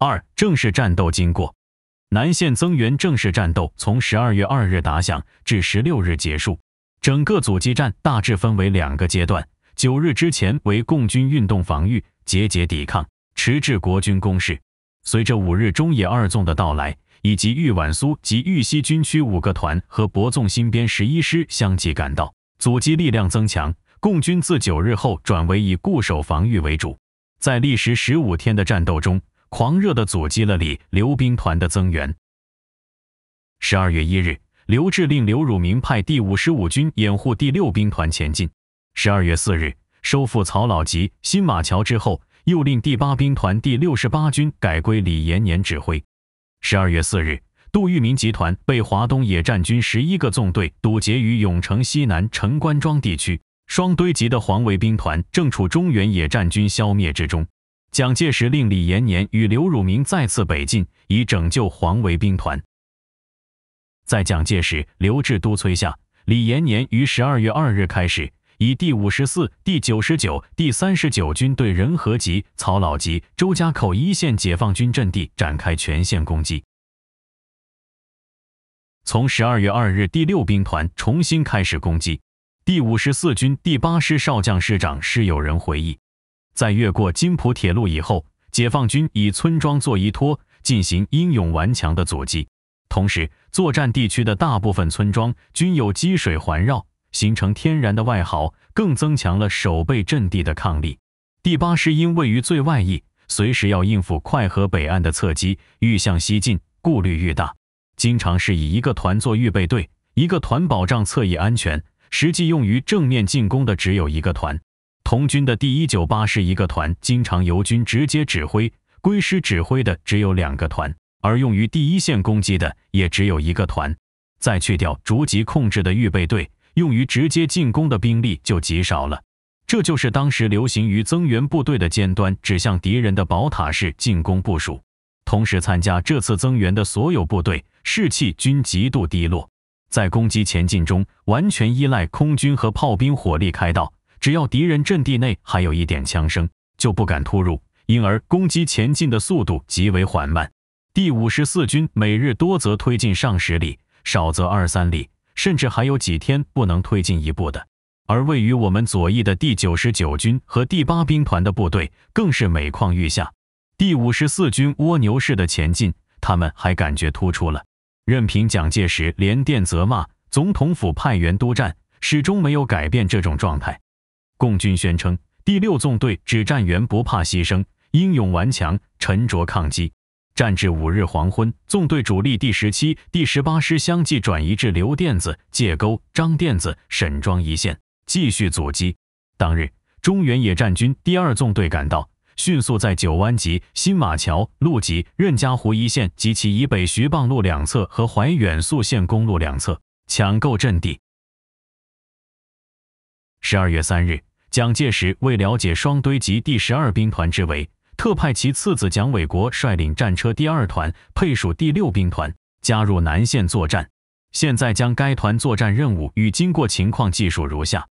二正式战斗经过，南线增援正式战斗从十二月二日打响至十六日结束。整个阻击战大致分为两个阶段：九日之前为共军运动防御、节节抵抗、迟滞国军攻势；随着五日中野二纵的到来，以及豫皖苏及豫西军区五个团和伯纵新编十一师相继赶到，阻击力量增强。共军自九日后转为以固守防御为主。在历时十五天的战斗中。狂热地阻击了李刘兵团的增援。十二月一日，刘志令刘汝明派第五十五军掩护第六兵团前进。十二月四日，收复曹老集、新马桥之后，又令第八兵团第六十八军改归李延年指挥。十二月四日，杜聿明集团被华东野战军十一个纵队堵截于永城西南陈官庄地区，双堆集的黄维兵团正处中原野战军消灭之中。蒋介石令李延年与刘汝明再次北进，以拯救黄维兵团。在蒋介石刘峙督催下，李延年于十二月二日开始，以第五十四、第九十九、第三十九军对仁和集、曹老集、周家口一线解放军阵地展开全线攻击。从十二月二日，第六兵团重新开始攻击。第五十四军第八师少将师长施友仁回忆。在越过金浦铁路以后，解放军以村庄做依托，进行英勇顽强的阻击。同时，作战地区的大部分村庄均有积水环绕，形成天然的外壕，更增强了守备阵地的抗力。第八师因位于最外翼，随时要应付快河北岸的侧击，愈向西进，顾虑愈大，经常是以一个团做预备队，一个团保障侧翼安全，实际用于正面进攻的只有一个团。同军的第一九八师一个团经常由军直接指挥，归师指挥的只有两个团，而用于第一线攻击的也只有一个团。再去掉逐级控制的预备队，用于直接进攻的兵力就极少了。这就是当时流行于增援部队的尖端指向敌人的宝塔式进攻部署。同时参加这次增援的所有部队士气均极度低落，在攻击前进中完全依赖空军和炮兵火力开道。只要敌人阵地内还有一点枪声，就不敢突入，因而攻击前进的速度极为缓慢。第五十四军每日多则推进上十里，少则二三里，甚至还有几天不能推进一步的。而位于我们左翼的第九十九军和第八兵团的部队更是每况愈下。第五十四军蜗牛式的前进，他们还感觉突出了，任凭蒋介石连电责骂，总统府派员督战，始终没有改变这种状态。共军宣称，第六纵队指战员不怕牺牲，英勇顽强，沉着抗击，战至五日黄昏，纵队主力第十七、第十八师相继转移至刘店子、界沟、张店子、沈庄一线，继续阻击。当日，中原野战军第二纵队赶到，迅速在九湾集、新马桥、鹿集、任家湖一线及其以北徐蚌路两侧和怀远宿县公路两侧抢购阵地。十二月三日。蒋介石为了解双堆集第十二兵团之围，特派其次子蒋纬国率领战车第二团配属第六兵团，加入南线作战。现在将该团作战任务与经过情况记述如下：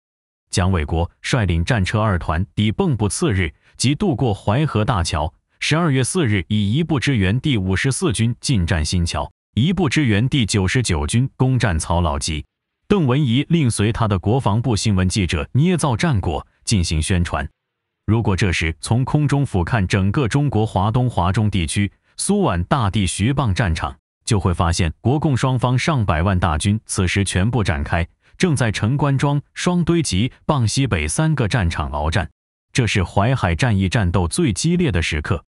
蒋纬国率领战车二团，抵蚌埠次日即渡过淮河大桥。十二月四日，以一部支援第五十四军进占新桥，一部支援第九十九军攻占曹老集。邓文仪另随他的国防部新闻记者捏造战果进行宣传。如果这时从空中俯瞰整个中国华东、华中地区苏皖大地徐蚌战场，就会发现国共双方上百万大军此时全部展开，正在陈官庄、双堆集、蚌西北三个战场鏖战。这是淮海战役战斗最激烈的时刻。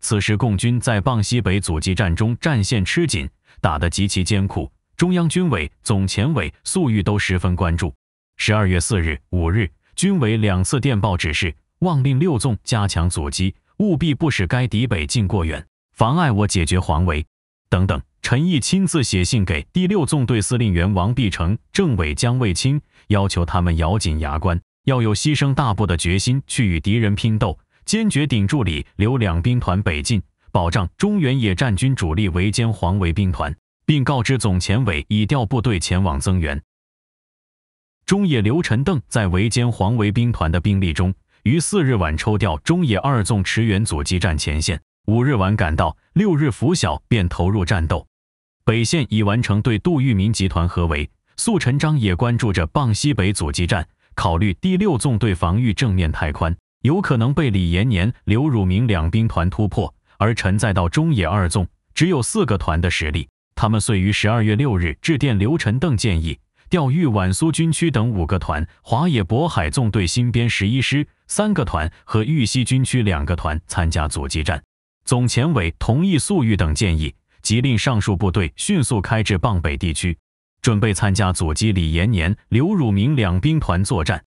此时，共军在蚌西北阻击战中战线吃紧，打得极其艰苦。中央军委、总前委、粟裕都十分关注。十二月四日、五日，军委两次电报指示，望令六纵加强阻击，务必不使该敌北进过远，妨碍我解决黄维。等等。陈毅亲自写信给第六纵队司令员王必成、政委江卫清，要求他们咬紧牙关，要有牺牲大部的决心去与敌人拼斗，坚决顶住李、刘两兵团北进，保障中原野战军主力围歼黄维兵团。并告知总前委已调部队前往增援。中野刘晨邓在围歼黄维兵团的兵力中，于四日晚抽调中野二纵驰援阻击战前线，五日晚赶到，六日拂晓便投入战斗。北线已完成对杜聿明集团合围，粟陈章也关注着傍西北阻击战，考虑第六纵队防御正面太宽，有可能被李延年、刘汝明两兵团突破，而陈再到中野二纵只有四个团的实力。他们遂于十二月六日致电刘、陈、邓，建议调豫皖苏军区等五个团、华野渤海纵队新编十一师三个团和豫西军区两个团参加阻击战。总前委同意粟裕等建议，即令上述部队迅速开至蚌北地区，准备参加阻击李延年、刘汝明两兵团作战。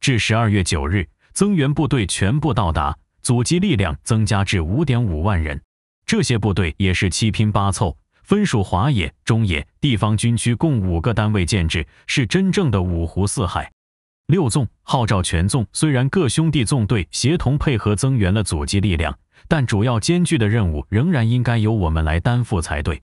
至十二月九日，增援部队全部到达，阻击力量增加至五点五万人。这些部队也是七拼八凑，分属华野、中野、地方军区，共五个单位建制，是真正的五湖四海。六纵号召全纵，虽然各兄弟纵队协同配合，增援了阻击力量，但主要艰巨的任务仍然应该由我们来担负才对。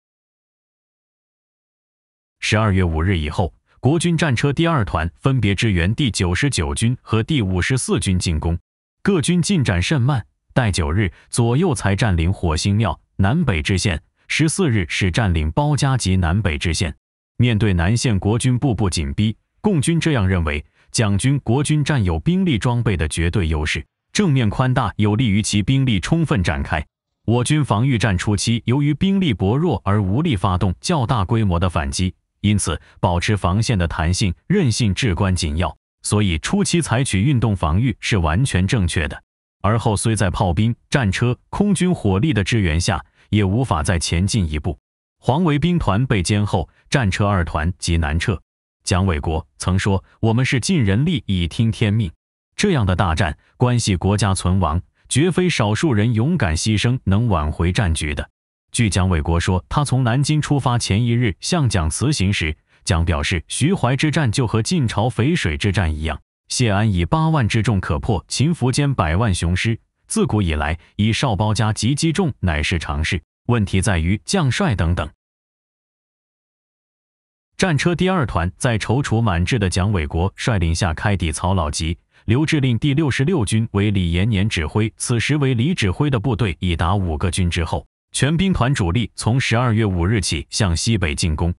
十二月五日以后，国军战车第二团分别支援第九十九军和第五十四军进攻，各军进展甚慢。待九日左右才占领火星庙南北支线，十四日是占领包家集南北支线。面对南线国军步步紧逼，共军这样认为：蒋军国军占有兵力装备的绝对优势，正面宽大有利于其兵力充分展开。我军防御战初期，由于兵力薄弱而无力发动较大规模的反击，因此保持防线的弹性韧性至关紧要。所以，初期采取运动防御是完全正确的。而后虽在炮兵、战车、空军火力的支援下，也无法再前进一步。黄维兵团被歼后，战车二团即南撤。蒋纬国曾说：“我们是尽人力以听天命，这样的大战关系国家存亡，绝非少数人勇敢牺牲能挽回战局的。”据蒋纬国说，他从南京出发前一日向蒋辞行时，蒋表示：“徐淮之战就和晋朝淝水之战一样。”谢安以八万之众可破秦苻坚百万雄师。自古以来，以少包家集击众乃是常事。问题在于将帅等等。战车第二团在踌躇满志的蒋纬国率领下开抵曹老集。刘志令第六十六军为李延年指挥。此时为李指挥的部队已达五个军之后，全兵团主力从十二月五日起向西北进攻。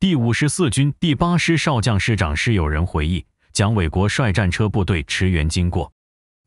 第五十四军第八师少将师长师友人回忆，蒋纬国率战车部队驰援经过。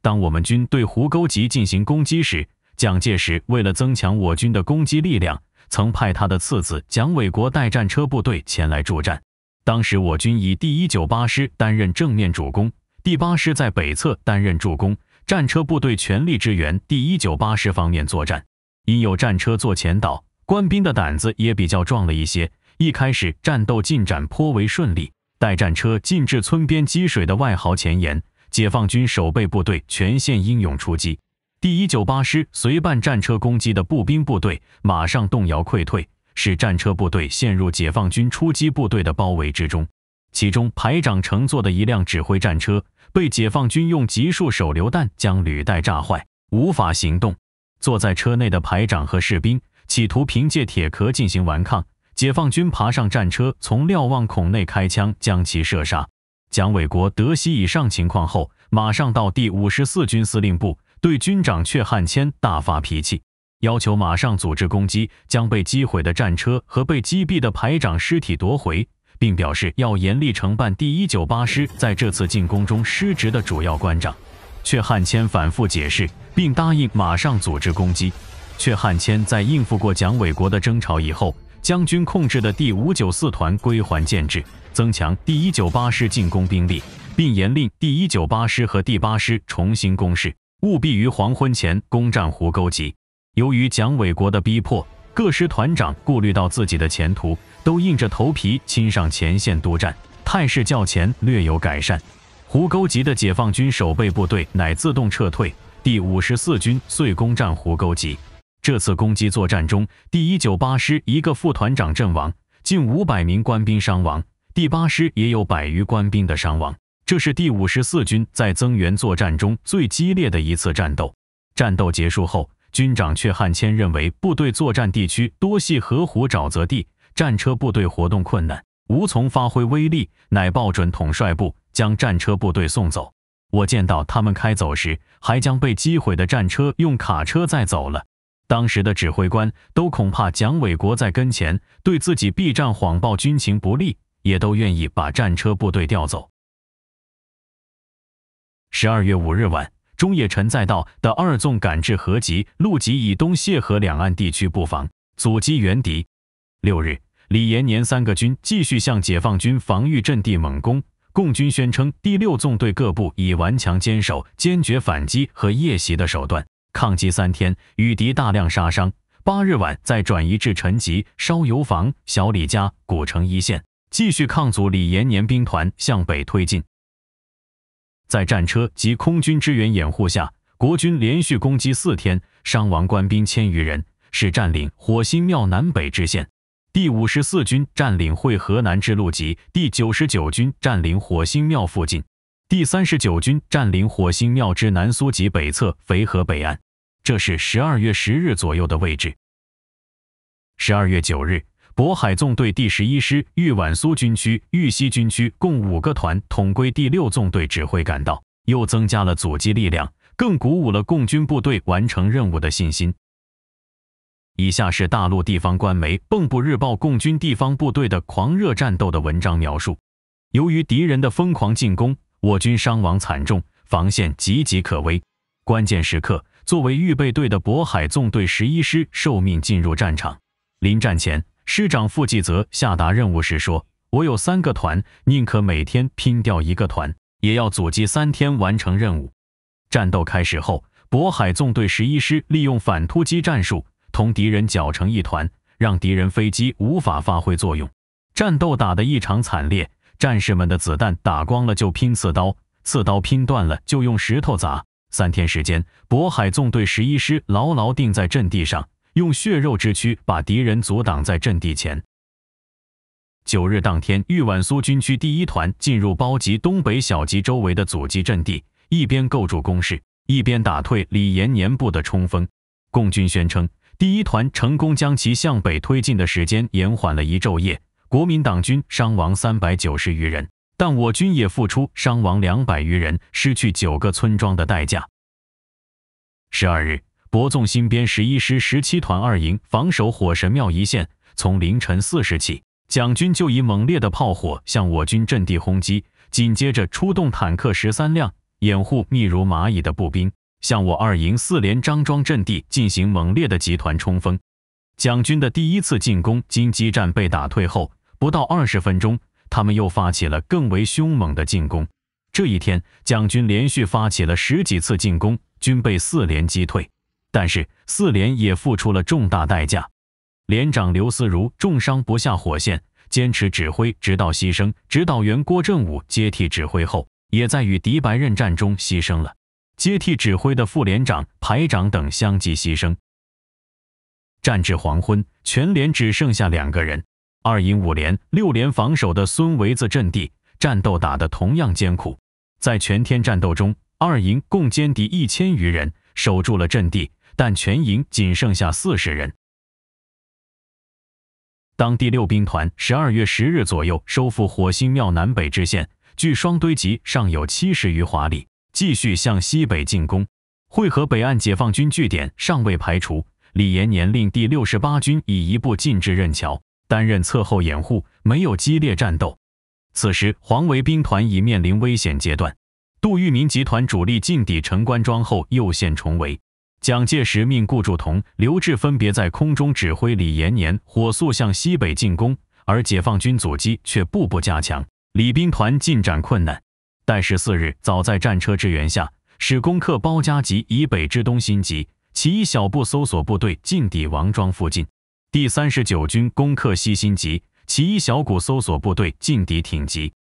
当我们军对胡沟集进行攻击时，蒋介石为了增强我军的攻击力量，曾派他的次子蒋纬国带战车部队前来助战。当时我军以第一九八师担任正面主攻，第八师在北侧担任助攻，战车部队全力支援第一九八师方面作战。因有战车做前导，官兵的胆子也比较壮了一些。一开始战斗进展颇为顺利，待战车进至村边积水的外壕前沿，解放军守备部队全线英勇出击。第一九八师随伴战车攻击的步兵部队马上动摇溃退，使战车部队陷入解放军出击部队的包围之中。其中排长乘坐的一辆指挥战车被解放军用集束手榴弹将履带炸坏，无法行动。坐在车内的排长和士兵企图凭借铁壳进行顽抗。解放军爬上战车，从瞭望孔内开枪，将其射杀。蒋纬国得悉以上情况后，马上到第五十四军司令部，对军长阙汉骞大发脾气，要求马上组织攻击，将被击毁的战车和被击毙的排长尸体夺回，并表示要严厉惩办第一九八师在这次进攻中失职的主要官长。阙汉骞反复解释，并答应马上组织攻击。阙汉骞在应付过蒋纬国的争吵以后。将军控制的第五九四团归还建制，增强第一九八师进攻兵力，并严令第一九八师和第八师重新攻势，务必于黄昏前攻占湖沟集。由于蒋纬国的逼迫，各师团长顾虑到自己的前途，都硬着头皮亲上前线督战，态势较前略有改善。湖沟集的解放军守备部队乃自动撤退，第五十四军遂攻占湖沟集。这次攻击作战中，第一九八师一个副团长阵亡，近五百名官兵伤亡；第八师也有百余官兵的伤亡。这是第五十四军在增援作战中最激烈的一次战斗。战斗结束后，军长阙汉骞认为部队作战地区多系河湖沼泽地，战车部队活动困难，无从发挥威力，乃报准统帅部将战车部队送走。我见到他们开走时，还将被击毁的战车用卡车载走了。当时的指挥官都恐怕蒋纬国在跟前，对自己避战谎报军情不利，也都愿意把战车部队调走。十二月五日晚，中野陈再道的二纵赶至河集、陆集以东谢河两岸地区布防，阻击援敌。六日，李延年三个军继续向解放军防御阵地猛攻，共军宣称第六纵队各部以顽强坚守、坚决反击和夜袭的手段。抗击三天，与敌大量杀伤。八日晚，再转移至陈集、烧油房、小李家、古城一线，继续抗阻李延年兵团向北推进。在战车及空军支援掩护下，国军连续攻击四天，伤亡官兵千余人，是占领火星庙南北支线。第五十四军占领会河南之路及第九十九军占领火星庙附近。第三十九军占领火星庙之南苏及北侧肥河北岸，这是十二月十日左右的位置。十二月九日，渤海纵队第十一师、豫皖苏军区、豫西军区共五个团统归第六纵队指挥，赶到，又增加了阻击力量，更鼓舞了共军部队完成任务的信心。以下是大陆地方官媒《蚌埠日报》共军地方部队的狂热战斗的文章描述：由于敌人的疯狂进攻。我军伤亡惨重，防线岌岌可危。关键时刻，作为预备队的渤海纵队十一师受命进入战场。临战前，师长傅继泽下达任务时说：“我有三个团，宁可每天拼掉一个团，也要阻击三天完成任务。”战斗开始后，渤海纵队十一师利用反突击战术同敌人搅成一团，让敌人飞机无法发挥作用。战斗打得异常惨烈。战士们的子弹打光了就拼刺刀，刺刀拼断了就用石头砸。三天时间，渤海纵队十一师牢牢定在阵地上，用血肉之躯把敌人阻挡在阵地前。九日当天，豫皖苏军区第一团进入包集东北小集周围的阻击阵地，一边构筑工事，一边打退李延年部的冲锋。共军宣称，第一团成功将其向北推进的时间延缓了一昼夜。国民党军伤亡三百九十余人，但我军也付出伤亡两百余人、失去九个村庄的代价。十二日，博纵新编十一师十七团二营防守火神庙一线。从凌晨四时起，蒋军就以猛烈的炮火向我军阵地轰击，紧接着出动坦克十三辆，掩护密如蚂蚁的步兵，向我二营四连张庄阵地进行猛烈的集团冲锋。蒋军的第一次进攻金鸡战被打退后。不到二十分钟，他们又发起了更为凶猛的进攻。这一天，蒋军连续发起了十几次进攻，均被四连击退。但是四连也付出了重大代价，连长刘思如重伤不下火线，坚持指挥直到牺牲。指导员郭振武接替指挥后，也在与敌白刃战中牺牲了。接替指挥的副连长、排长等相继牺牲。战至黄昏，全连只剩下两个人。二营五连、六连防守的孙维子阵地战斗打得同样艰苦。在全天战斗中，二营共歼敌一千余人，守住了阵地，但全营仅剩下四十人。当第六兵团十二月十日左右收复火星庙南北支线，距双堆集尚有七十余华里，继续向西北进攻，汇合北岸解放军据点尚未排除。李延年令第六十八军以一部进至任桥。担任侧后掩护，没有激烈战斗。此时，黄维兵团已面临危险阶段。杜聿明集团主力进抵陈官庄后，又现重围。蒋介石命顾祝同、刘峙分别在空中指挥李延年火速向西北进攻，而解放军阻击却步步加强，李兵团进展困难。但十四日，早在战车支援下，史攻克包家集以北至东新集，其一小部搜索部队进抵王庄附近。第三十九军攻克西辛集，其一小股搜索部队进敌挺集。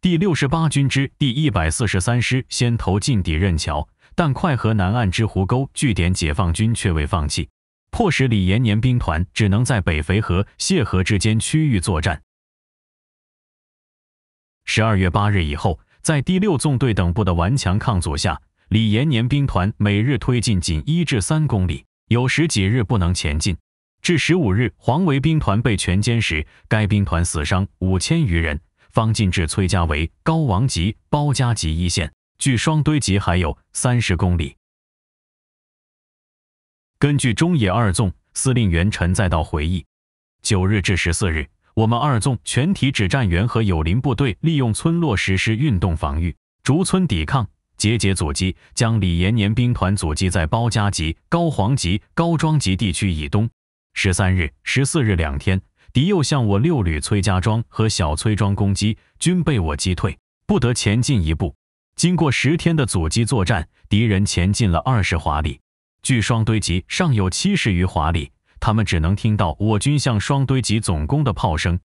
第六十八军之第一百四十三师先头进敌任桥，但快河南岸之湖沟据点，解放军却未放弃，迫使李延年兵团只能在北淝河、谢河之间区域作战。十二月八日以后，在第六纵队等部的顽强抗阻下，李延年兵团每日推进仅一至三公里，有时几日不能前进。至十五日，黄维兵团被全歼时，该兵团死伤五千余人。方进至崔家围、高王集、包家集一线距双堆集还有三十公里。根据中野二纵司令员陈再道回忆，九日至十四日，我们二纵全体指战员和友邻部队利用村落实施运动防御，逐村抵抗，节节阻击，将李延年兵团阻击在包家集、高黄集、高庄集地区以东。十三日、十四日两天，敌又向我六旅崔家庄和小崔庄攻击，均被我击退，不得前进一步。经过十天的阻击作战，敌人前进了二十华里，距双堆集尚有七十余华里，他们只能听到我军向双堆集总攻的炮声。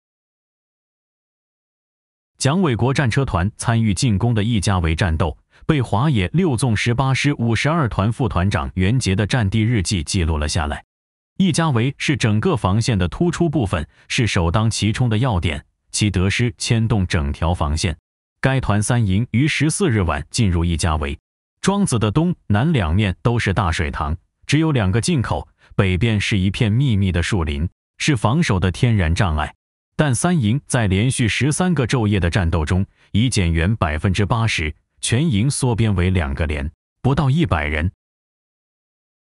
蒋纬国战车团参与进攻的易家围战斗，被华野六纵十八师五十二团副团长袁杰的战地日记记录了下来。易家围是整个防线的突出部分，是首当其冲的要点，其得失牵动整条防线。该团三营于十四日晚进入易家围庄子的东南两面都是大水塘，只有两个进口，北边是一片密密的树林，是防守的天然障碍。但三营在连续十三个昼夜的战斗中，已减员百分之八十，全营缩编为两个连，不到一百人。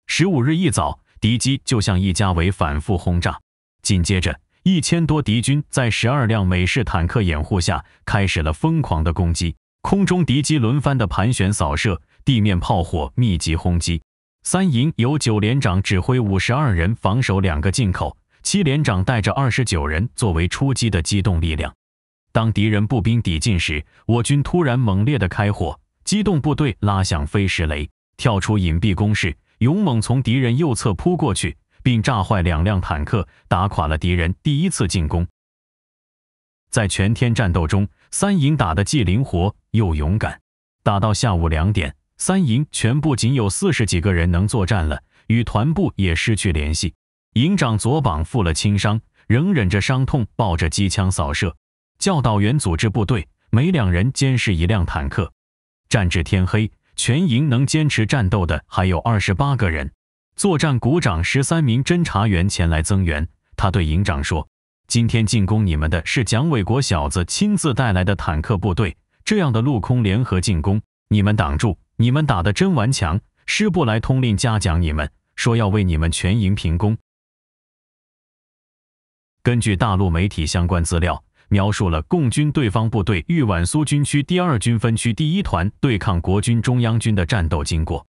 十五日一早。敌机就向易家围反复轰炸，紧接着一千多敌军在十二辆美式坦克掩护下开始了疯狂的攻击。空中敌机轮番的盘旋扫射，地面炮火密集轰击。三营由九连长指挥五十二人防守两个进口，七连长带着二十九人作为出击的机动力量。当敌人步兵抵近时，我军突然猛烈的开火，机动部队拉响飞石雷。跳出隐蔽工事，勇猛从敌人右侧扑过去，并炸坏两辆坦克，打垮了敌人第一次进攻。在全天战斗中，三营打得既灵活又勇敢。打到下午两点，三营全部仅有四十几个人能作战了，与团部也失去联系。营长左膀负了轻伤，仍忍着伤痛抱着机枪扫射。教导员组织部队，每两人监视一辆坦克，战至天黑。全营能坚持战斗的还有二十八个人。作战股长十三名侦察员前来增援，他对营长说：“今天进攻你们的是蒋伟国小子亲自带来的坦克部队，这样的陆空联合进攻，你们挡住！你们打的真顽强。”师部来通令嘉奖你们，说要为你们全营平功。根据大陆媒体相关资料。描述了共军对方部队豫皖苏军区第二军分区第一团对抗国军中央军的战斗经过。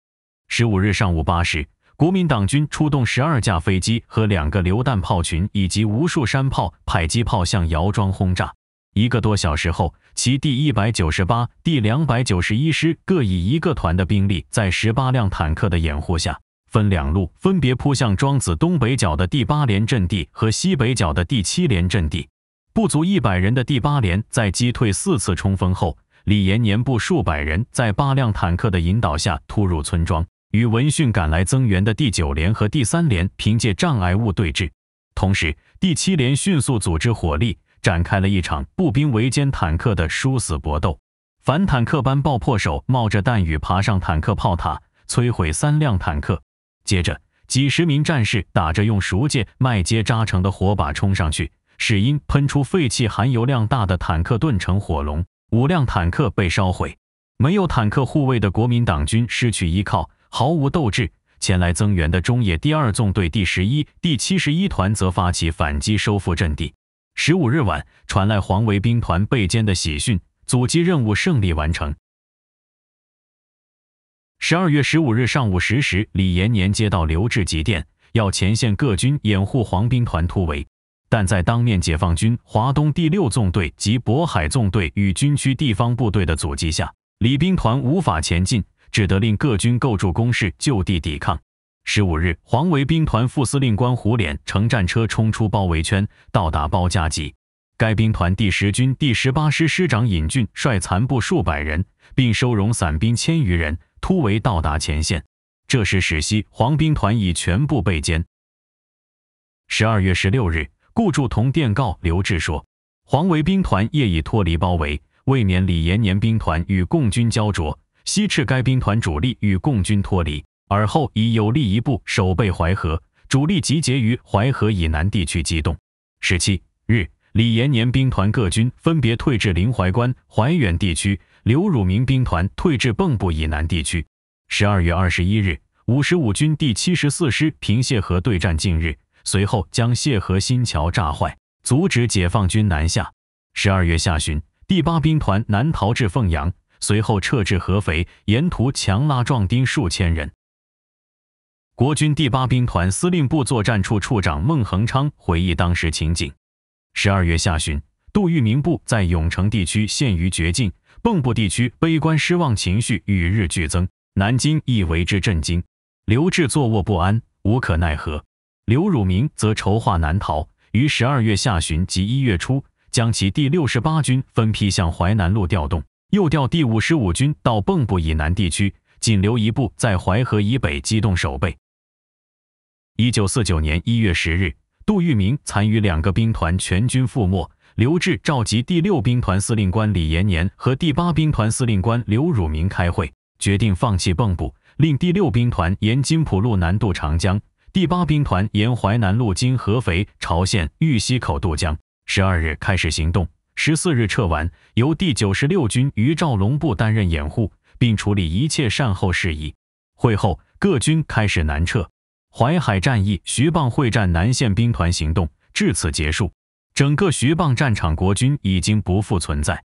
十五日上午八时，国民党军出动十二架飞机和两个榴弹炮群，以及无数山炮、迫击炮向姚庄轰炸。一个多小时后，其第一百九十八、第两百九十一师各以一个团的兵力，在十八辆坦克的掩护下，分两路，分别扑向庄子东北角的第八连阵地和西北角的第七连阵地。不足一百人的第八连在击退四次冲锋后，李延年部数百人在八辆坦克的引导下突入村庄，与闻讯赶来增援的第九连和第三连凭借障碍物对峙。同时，第七连迅速组织火力，展开了一场步兵围歼坦克的殊死搏斗。反坦克班爆破手冒着弹雨爬上坦克炮塔，摧毁三辆坦克。接着，几十名战士打着用熟芥麦秸扎成的火把冲上去。是因喷出废气含油量大的坦克顿成火龙，五辆坦克被烧毁。没有坦克护卫的国民党军失去依靠，毫无斗志。前来增援的中野第二纵队第十一、第七十一团则发起反击，收复阵地。十五日晚传来黄维兵团被歼的喜讯，阻击任务胜利完成。十二月十五日上午十时，李延年接到刘志急电，要前线各军掩护黄兵团突围。但在当面解放军华东第六纵队及渤海纵队与军区地方部队的阻击下，李兵团无法前进，只得令各军构筑工事就地抵抗。十五日，黄维兵团副司令官胡琏乘战车冲出包围圈，到达包家集。该兵团第十军第十八师师长尹俊率残部数百人，并收容散兵千余人，突围到达前线。这时，史西黄兵团已全部被歼。十二月十六日。顾祝同电告刘峙说：“黄维兵团业已脱离包围，为免李延年兵团与共军交灼，西饬该兵团主力与共军脱离，而后以有力一部守备淮河，主力集结于淮河以南地区机动。”十七日，李延年兵团各军分别退至临淮关、淮远地区；刘汝明兵团退至蚌埠以南地区。十二月二十一日，五十五军第七十四师平谢河对战近日。随后将谢河新桥炸坏，阻止解放军南下。十二月下旬，第八兵团南逃至凤阳，随后撤至合肥，沿途强拉壮丁数千人。国军第八兵团司令部作战处处长孟恒昌回忆当时情景：十二月下旬，杜聿明部在永城地区陷于绝境，蚌埠地区悲观失望情绪与日俱增，南京亦为之震惊，刘峙坐卧不安，无可奈何。刘汝明则筹划南逃，于十二月下旬及一月初，将其第六十八军分批向淮南路调动，又调第五十五军到蚌埠以南地区，仅留一部在淮河以北机动守备。一九四九年一月十日，杜聿明残余两个兵团全军覆没，刘峙召集第六兵团司令官李延年和第八兵团司令官刘汝明开会，决定放弃蚌埠，令第六兵团沿金浦路南渡长江。第八兵团沿淮南路经合肥、巢县、玉溪口渡江，十二日开始行动，十四日撤完，由第九十六军余兆龙部担任掩护，并处理一切善后事宜。会后，各军开始南撤。淮海战役徐蚌会战南线兵团行动至此结束，整个徐蚌战场国军已经不复存在。